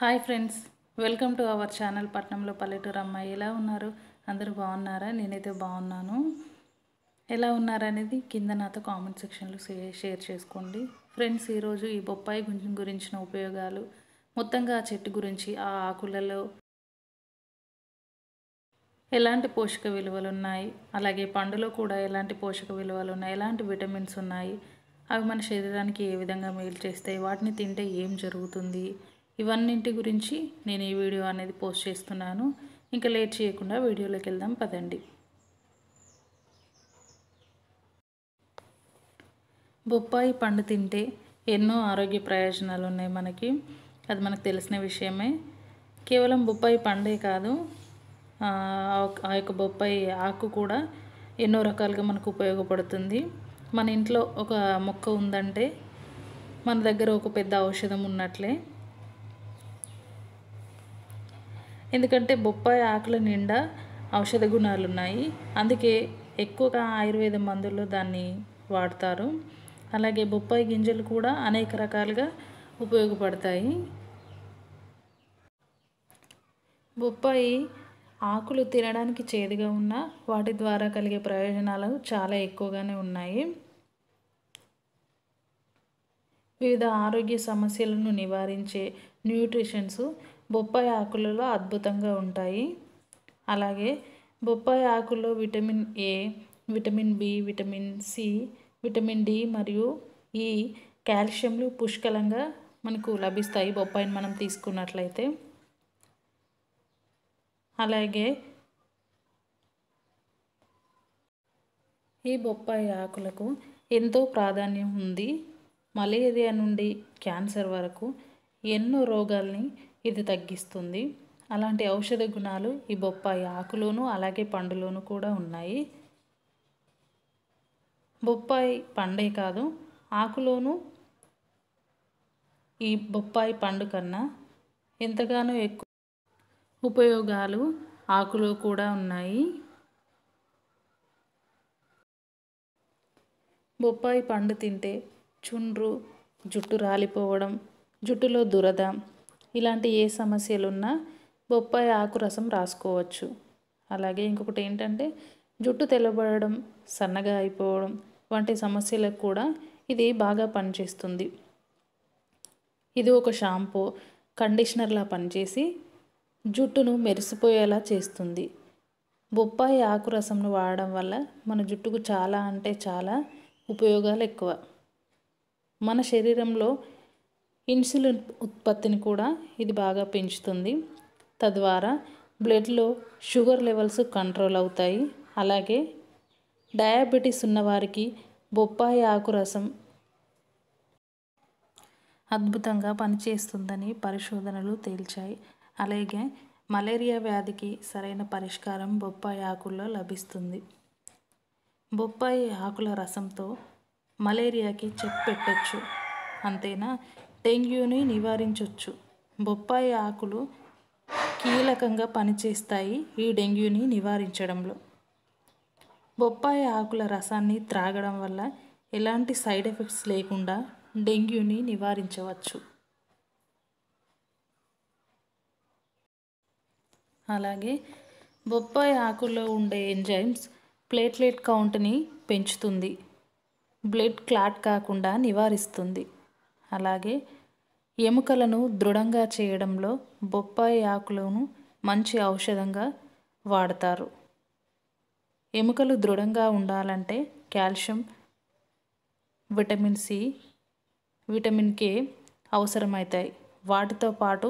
hi friends welcome to our channel పట్నంలో పల్లెటూరు అమ్మాయి ఎలా ఉన్నారు అందరూ బాగున్నారా నేనైతే బాగున్నాను ఎలా ఉన్నారనేది కింద నాతో కామెంట్ సెక్షన్లో షేర్ చేసుకోండి ఫ్రెండ్స్ ఈరోజు ఈ బొప్పాయి గురించిన ఉపయోగాలు మొత్తంగా ఆ చెట్టు గురించి ఆ ఆకులలో ఎలాంటి పోషక విలువలు ఉన్నాయి అలాగే పండులో కూడా ఎలాంటి పోషక విలువలు ఉన్నాయి ఎలాంటి విటమిన్స్ ఉన్నాయి అవి మన శరీరానికి ఏ విధంగా మేలు చేస్తాయి వాటిని తింటే ఏం జరుగుతుంది ఇవన్నింటి గురించి నేను ఈ వీడియో అనేది పోస్ట్ చేస్తున్నాను ఇంకా లేట్ చేయకుండా వీడియోలోకి వెళ్దాం పదండి బొప్పాయి పండు తింటే ఎన్నో ఆరోగ్య ప్రయోజనాలు ఉన్నాయి మనకి అది మనకు తెలిసిన విషయమే కేవలం బొప్పాయి పండే కాదు ఆ యొక్క బొప్పాయి ఆకు కూడా ఎన్నో రకాలుగా మనకు ఉపయోగపడుతుంది మన ఇంట్లో ఒక మొక్క ఉందంటే మన దగ్గర ఒక పెద్ద ఔషధం ఉన్నట్లే ఎందుకంటే బొప్పాయి ఆకుల నిండా ఔషధ గుణాలు ఉన్నాయి అందుకే ఎక్కువగా ఆయుర్వేద మందుల్లో దాన్ని వాడతారు అలాగే బొప్పాయి గింజలు కూడా అనేక రకాలుగా ఉపయోగపడతాయి బొప్పాయి ఆకులు తినడానికి చేదుగా ఉన్న వాటి ద్వారా కలిగే ప్రయోజనాలు చాలా ఎక్కువగానే ఉన్నాయి వివిధ ఆరోగ్య సమస్యలను నివారించే న్యూట్రిషన్స్ బొప్పాయి ఆకులలో అద్భుతంగా ఉంటాయి అలాగే బొప్పాయి ఆకుల్లో vitamin A vitamin B vitamin C vitamin D మరియు ఈ కాల్షియంలు పుష్కలంగా మనకు లభిస్తాయి బొప్పాయిని మనం తీసుకున్నట్లయితే అలాగే ఈ బొప్పాయి ఆకులకు ఎంతో ప్రాధాన్యం ఉంది మలేరియా నుండి క్యాన్సర్ వరకు ఎన్నో రోగాల్ని ఇది తగ్గిస్తుంది అలాంటి ఔషధ గుణాలు ఈ బొప్పాయి ఆకులోను అలాగే పండులోను కూడా ఉన్నాయి బొప్పాయి పండే కాదు ఆకులోను ఈ బొప్పాయి పండు కన్నా ఎంతగానో ఎక్కువ ఉపయోగాలు ఆకులో కూడా ఉన్నాయి బొప్పాయి పండు తింటే చుండ్రు జుట్టు రాలిపోవడం జుట్టులో దురద ఇలాంటి ఏ సమస్యలు ఉన్నా బొప్పాయి ఆకు రసం రాసుకోవచ్చు అలాగే ఇంకొకటి ఏంటంటే జుట్టు తెల్లబడడం సన్నగా అయిపోవడం వంటి సమస్యలకు కూడా ఇది బాగా పనిచేస్తుంది ఇది ఒక షాంపూ కండిషనర్లా పనిచేసి జుట్టును మెరిసిపోయేలా చేస్తుంది బొప్పాయి ఆకు రసంను వాడడం వల్ల మన జుట్టుకు చాలా అంటే చాలా ఉపయోగాలు ఎక్కువ మన శరీరంలో ఇన్సులిన్ ఉత్పత్తిని కూడా ఇది బాగా పెంచుతుంది తద్వారా బ్లడ్లో షుగర్ లెవెల్స్ కంట్రోల్ అవుతాయి అలాగే డయాబెటీస్ ఉన్నవారికి బొప్పాయి ఆకు రసం అద్భుతంగా పనిచేస్తుందని పరిశోధనలు తేల్చాయి అలాగే మలేరియా వ్యాధికి సరైన పరిష్కారం బొప్పాయి ఆకుల్లో లభిస్తుంది బొప్పాయి ఆకుల రసంతో మలేరియాకి చెక్ పెట్టచ్చు అంతేనా డెంగ్యూని నివారించవచ్చు బొప్పాయి ఆకులు కీలకంగా పనిచేస్తాయి ఈ డెంగ్యూని నివారించడంలో బొప్పాయి ఆకుల రసాన్ని త్రాగడం వల్ల ఎలాంటి సైడ్ ఎఫెక్ట్స్ లేకుండా డెంగ్యూని నివారించవచ్చు అలాగే బొప్పాయి ఆకుల్లో ఉండే ఎంజైమ్స్ ప్లేట్లెట్ కౌంట్ని పెంచుతుంది బ్లడ్ క్లాట్ కాకుండా నివారిస్తుంది అలాగే ఎముకలను దృఢంగా చేయడంలో బొప్పాయి ఆకులను మంచి ఔషధంగా వాడతారు ఎముకలు దృఢంగా ఉండాలంటే calcium vitamin C vitamin K అవసరమవుతాయి వాటితో పాటు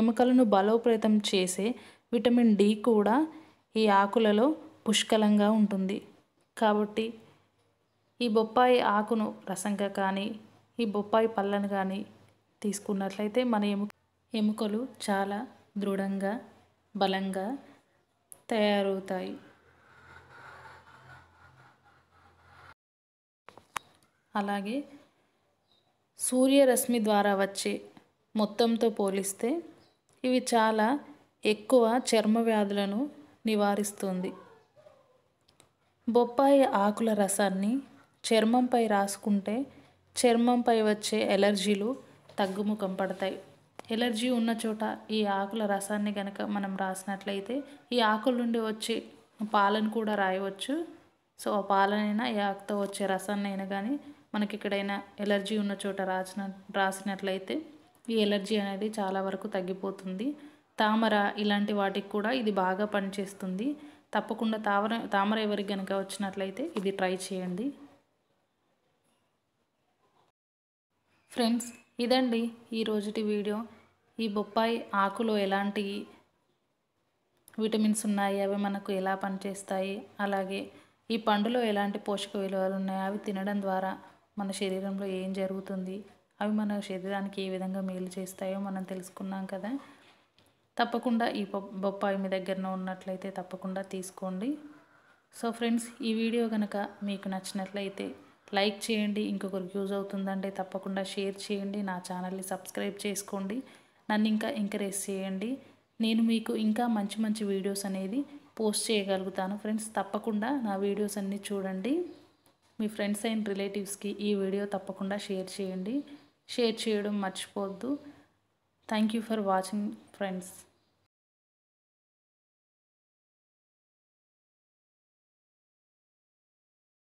ఎముకలను బలోపేతం చేసే విటమిన్ డి కూడా ఈ ఆకులలో పుష్కలంగా ఉంటుంది కాబట్టి ఈ బొప్పాయి ఆకును రసంగా కానీ ఈ బొప్పాయి పళ్ళను కానీ తీసుకున్నట్లయితే మన ఎము ఎముకలు చాలా దృఢంగా బలంగా తయారవుతాయి అలాగే సూర్యరశ్మి ద్వారా వచ్చే మొత్తంతో పోలిస్తే ఇవి చాలా ఎక్కువ చర్మ వ్యాధులను నివారిస్తుంది బొప్పాయి ఆకుల రసాన్ని చర్మంపై రాసుకుంటే చర్మంపై వచ్చే ఎలర్జీలు తగ్గుముఖం పడతాయి ఎలర్జీ ఉన్న చోట ఈ ఆకుల రసాన్ని కనుక మనం రాసినట్లయితే ఈ ఆకుల నుండి వచ్చే పాలను కూడా రాయవచ్చు సో ఆ పాలనైనా ఈ ఆకుతో వచ్చే రసాన్ని అయినా కానీ మనకి ఎక్కడైనా ఎలర్జీ ఉన్న చోట రాసిన రాసినట్లయితే ఈ ఎలర్జీ అనేది చాలా వరకు తగ్గిపోతుంది తామర ఇలాంటి వాటికి కూడా ఇది బాగా పనిచేస్తుంది తప్పకుండా తామర తామర ఎవరికి కనుక వచ్చినట్లయితే ఇది ట్రై చేయండి ఫ్రెండ్స్ ఇదండి ఈరోజుటి వీడియో ఈ బొప్పాయి ఆకులో ఎలాంటి విటమిన్స్ ఉన్నాయి అవి మనకు ఎలా పనిచేస్తాయి అలాగే ఈ పండులో ఎలాంటి పోషక విలువలు ఉన్నాయి అవి తినడం ద్వారా మన శరీరంలో ఏం జరుగుతుంది అవి మన శరీరానికి ఏ విధంగా మేలు చేస్తాయో మనం తెలుసుకున్నాం కదా తప్పకుండా ఈ బొప్పాయి మీ దగ్గరన ఉన్నట్లయితే తప్పకుండా తీసుకోండి సో ఫ్రెండ్స్ ఈ వీడియో కనుక మీకు నచ్చినట్లయితే లైక్ చేయండి ఇంకొకరికి యూజ్ అవుతుందంటే తప్పకుండా షేర్ చేయండి నా ఛానల్ని సబ్స్క్రైబ్ చేసుకోండి నన్ను ఇంకా ఎంకరేజ్ చేయండి నేను మీకు ఇంకా మంచి మంచి వీడియోస్ అనేది పోస్ట్ చేయగలుగుతాను ఫ్రెండ్స్ తప్పకుండా నా వీడియోస్ అన్నీ చూడండి మీ ఫ్రెండ్స్ అండ్ రిలేటివ్స్కి ఈ వీడియో తప్పకుండా షేర్ చేయండి షేర్ చేయడం మర్చిపోవద్దు థ్యాంక్ ఫర్ వాచింగ్ ఫ్రెండ్స్